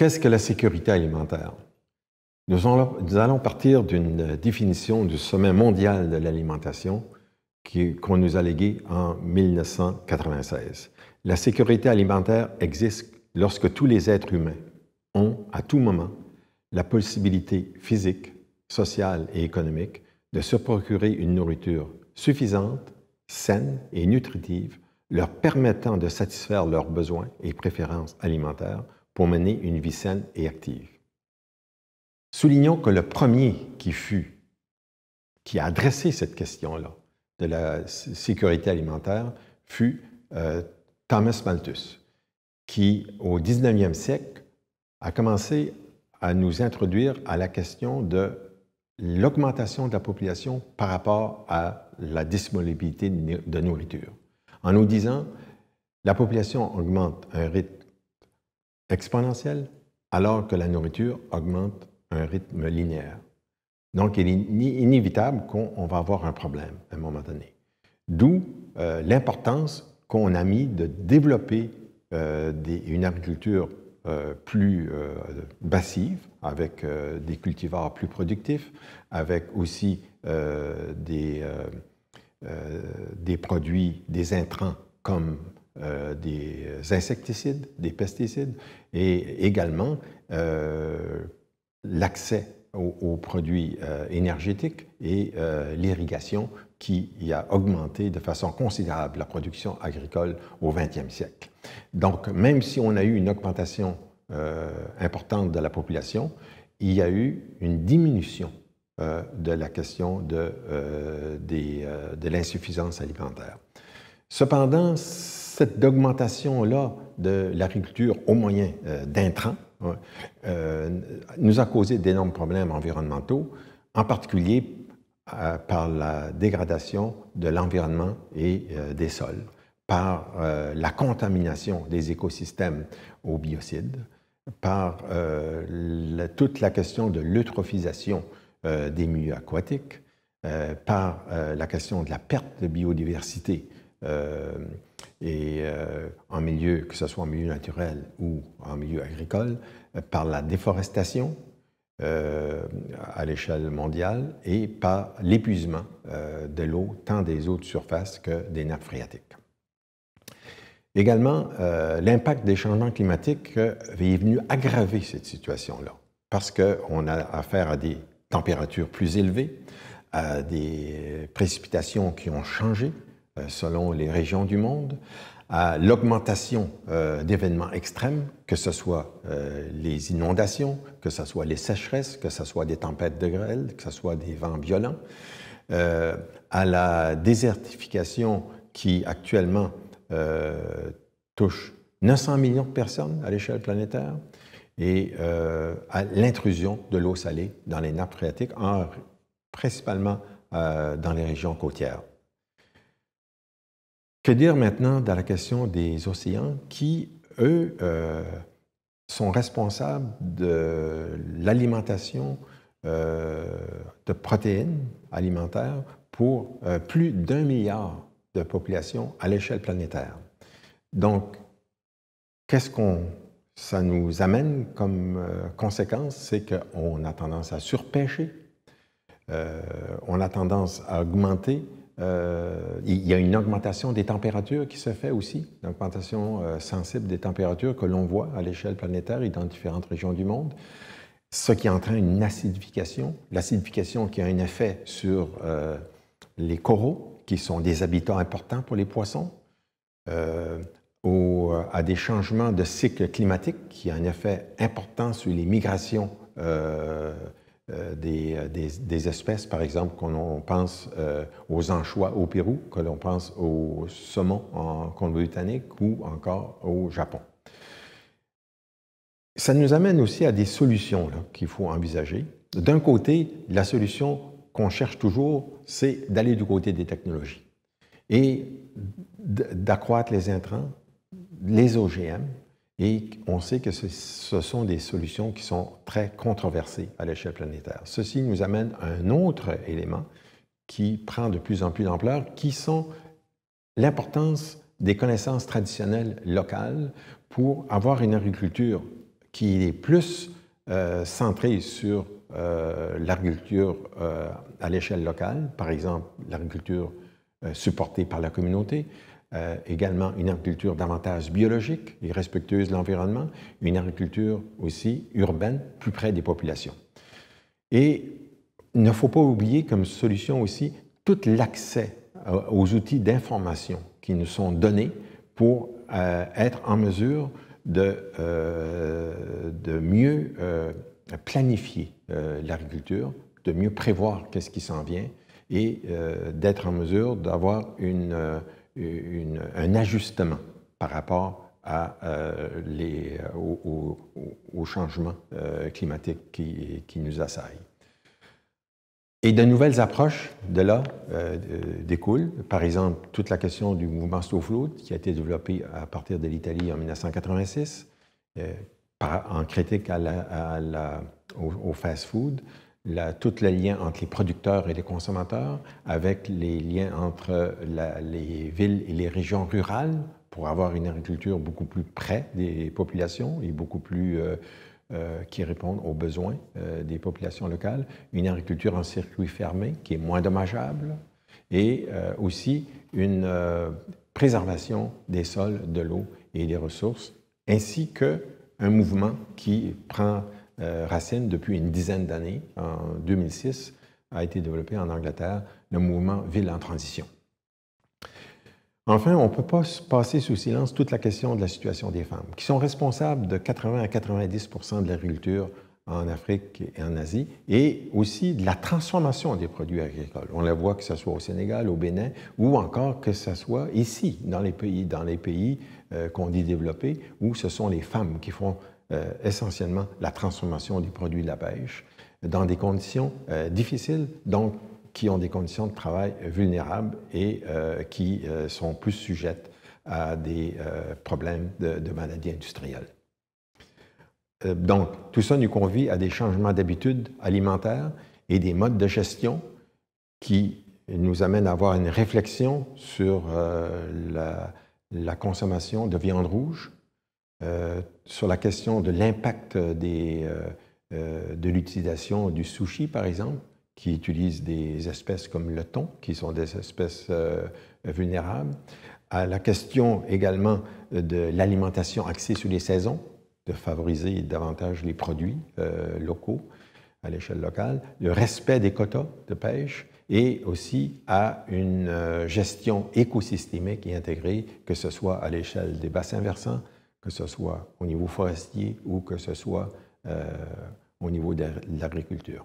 Qu'est-ce que la sécurité alimentaire? Nous, allons partir d'une définition du Sommet mondial de l'alimentation qu'on nous a léguée en 1996. La sécurité alimentaire existe lorsque tous les êtres humains ont, à tout moment, la possibilité physique, sociale et économique de se procurer une nourriture suffisante, saine et nutritive, leur permettant de satisfaire leurs besoins et préférences alimentaires mener une vie saine et active. Soulignons que le premier qui fut, qui a adressé cette question-là de la sécurité alimentaire, fut euh, Thomas Malthus, qui, au 19e siècle, a commencé à nous introduire à la question de l'augmentation de la population par rapport à la disponibilité de nourriture, en nous disant la population augmente à un rythme exponentielle, alors que la nourriture augmente à un rythme linéaire. Donc, il est inévitable qu'on va avoir un problème à un moment donné. D'où euh, l'importance qu'on a mis de développer euh, une agriculture euh, plus passive, avec des cultivars plus productifs, avec aussi des, des produits, des intrants comme euh, des insecticides, des pesticides et également euh, l'accès aux, produits euh, énergétiques et l'irrigation qui a augmenté de façon considérable la production agricole au 20e siècle. Donc, même si on a eu une augmentation importante de la population, il y a eu une diminution de la question de l'insuffisance alimentaire. Cependant, cette augmentation-là de l'agriculture au moyen euh, d'intrants hein, euh, nous a causé d'énormes problèmes environnementaux, en particulier euh, par la dégradation de l'environnement et des sols, par la contamination des écosystèmes aux biocides, par toute la question de l'eutrophisation des milieux aquatiques, par la question de la perte de biodiversité euh, et euh, en milieu, que ce soit en milieu naturel ou en milieu agricole, euh, par la déforestation à l'échelle mondiale et par l'épuisement de l'eau, tant des eaux de surface que des nappes phréatiques. Également, l'impact des changements climatiques est venu aggraver cette situation-là, parce qu'on a affaire à des températures plus élevées, à des précipitations qui ont changé, euh, selon les régions du monde, à l'augmentation euh, d'événements extrêmes, que ce soit euh, les inondations, que ce soit les sécheresses, que ce soit des tempêtes de grêle, que ce soit des vents violents, à la désertification qui actuellement touche 900 millions de personnes à l'échelle planétaire et à l'intrusion de l'eau salée dans les nappes phréatiques, en, principalement dans les régions côtières. Que dire maintenant de la question des océans qui, eux, euh, sont responsables de l'alimentation euh, de protéines alimentaires pour euh, plus d'un milliard de populations à l'échelle planétaire. Donc, qu'est-ce qu'on ça nous amène comme conséquence, c'est qu'on a tendance à surpêcher, on a tendance à augmenter euh, il y a une augmentation des températures qui se fait aussi, une augmentation euh, sensible des températures que l'on voit à l'échelle planétaire et dans différentes régions du monde, ce qui entraîne une acidification, l'acidification qui a un effet sur euh, les coraux, qui sont des habitats importants pour les poissons, ou à des changements de cycle climatique qui a un effet important sur les migrations euh, euh, des, espèces, par exemple, qu'on pense euh, aux anchois au Pérou, que l'on pense aux saumons en Colombie-Britannique ou encore au Japon. Ça nous amène aussi à des solutions qu'il faut envisager. D'un côté, la solution qu'on cherche toujours, c'est d'aller du côté des technologies et d'accroître les intrants, les OGM, et on sait que ce, sont des solutions qui sont très controversées à l'échelle planétaire. Ceci nous amène à un autre élément qui prend de plus en plus d'ampleur, qui sont l'importance des connaissances traditionnelles locales pour avoir une agriculture qui est plus euh, centrée sur euh, l'agriculture euh, à l'échelle locale, par exemple l'agriculture supportée par la communauté, euh, également une agriculture davantage biologique et respectueuse de l'environnement, une agriculture aussi urbaine, plus près des populations. Et il ne faut pas oublier comme solution aussi tout l'accès euh, aux outils d'information qui nous sont donnés pour euh, être en mesure de, de mieux planifier l'agriculture, de mieux prévoir qu'est-ce qui s'en vient et d'être en mesure d'avoir une un ajustement par rapport à, euh, les, euh, aux, changements euh, climatiques qui, qui, nous assaillent. Et de nouvelles approches de là découlent. Par exemple, toute la question du mouvement slow qui a été développé à partir de l'Italie en 1986, en critique à la, au, au fast-food, la, tout le lien entre les producteurs et les consommateurs, avec les liens entre les villes et les régions rurales pour avoir une agriculture beaucoup plus près des populations et beaucoup plus euh, euh, qui répondent aux besoins euh, des populations locales, une agriculture en circuit fermé qui est moins dommageable et aussi une préservation des sols, de l'eau et des ressources, ainsi que un mouvement qui prend euh, Racine, depuis une dizaine d'années, en 2006, a été développé en Angleterre, le mouvement Ville en transition. Enfin, on ne peut pas passer sous silence toute la question de la situation des femmes, qui sont responsables de 80 à 90 de l'agriculture en Afrique et en Asie, et aussi de la transformation des produits agricoles. On la voit que ce soit au Sénégal, au Bénin, ou encore que ce soit ici, dans les pays, dans les pays euh, qu'on dit développés, où ce sont les femmes qui font euh, essentiellement la transformation du produit de la pêche dans des conditions euh, difficiles, donc qui ont des conditions de travail vulnérables et euh, qui sont plus sujettes à des problèmes de, maladies industrielles. donc, tout ça nous convie à des changements d'habitudes alimentaires et des modes de gestion qui nous amènent à avoir une réflexion sur la consommation de viande rouge, euh, sur la question de l'impact euh, euh, de l'utilisation du sushi, par exemple, qui utilise des espèces comme le thon, qui sont des espèces vulnérables, à la question également de l'alimentation axée sur les saisons, de favoriser davantage les produits locaux à l'échelle locale, le respect des quotas de pêche et aussi à une gestion écosystémique et intégrée, que ce soit à l'échelle des bassins versants, que ce soit au niveau forestier ou que ce soit euh, au niveau de l'agriculture.